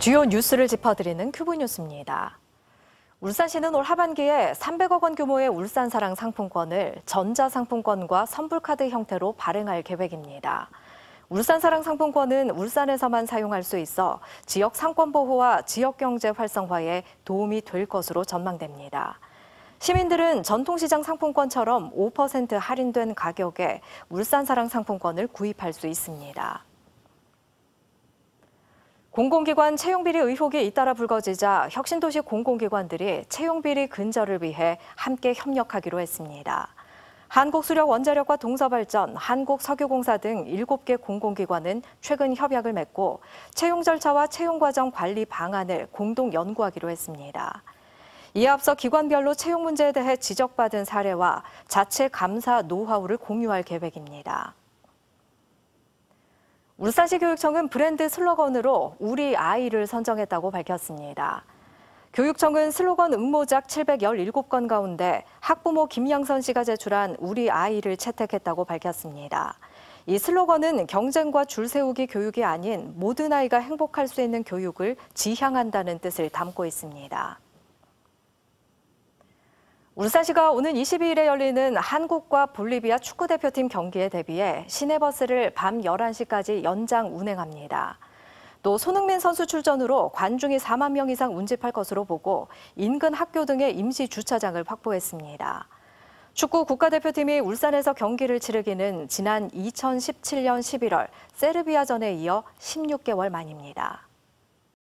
주요 뉴스를 짚어드리는 큐브 뉴스입니다. 울산시는 올 하반기에 300억 원 규모의 울산사랑 상품권을 전자상품권과 선불카드 형태로 발행할 계획입니다. 울산사랑 상품권은 울산에서만 사용할 수 있어 지역 상권 보호와 지역 경제 활성화에 도움이 될 것으로 전망됩니다. 시민들은 전통시장 상품권처럼 5% 할인된 가격에 울산사랑 상품권을 구입할 수 있습니다. 공공기관 채용비리 의혹이 잇따라 불거지자 혁신도시 공공기관들이 채용비리 근절을 위해 함께 협력하기로 했습니다. 한국수력원자력과 동서발전, 한국석유공사 등 7개 공공기관은 최근 협약을 맺고 채용 절차와 채용 과정 관리 방안을 공동 연구하기로 했습니다. 이에 앞서 기관별로 채용 문제에 대해 지적받은 사례와 자체 감사 노하우를 공유할 계획입니다. 울산시 교육청은 브랜드 슬로건으로 우리 아이를 선정했다고 밝혔습니다. 교육청은 슬로건 응모작 717건 가운데 학부모 김양선 씨가 제출한 우리 아이를 채택했다고 밝혔습니다. 이 슬로건은 경쟁과 줄 세우기 교육이 아닌 모든 아이가 행복할 수 있는 교육을 지향한다는 뜻을 담고 있습니다. 울산시가 오는 22일에 열리는 한국과 볼리비아 축구대표팀 경기에 대비해 시내버스를 밤 11시까지 연장 운행합니다. 또 손흥민 선수 출전으로 관중이 4만 명 이상 운집할 것으로 보고 인근 학교 등의 임시 주차장을 확보했습니다. 축구 국가대표팀이 울산에서 경기를 치르기는 지난 2017년 11월 세르비아전에 이어 16개월 만입니다.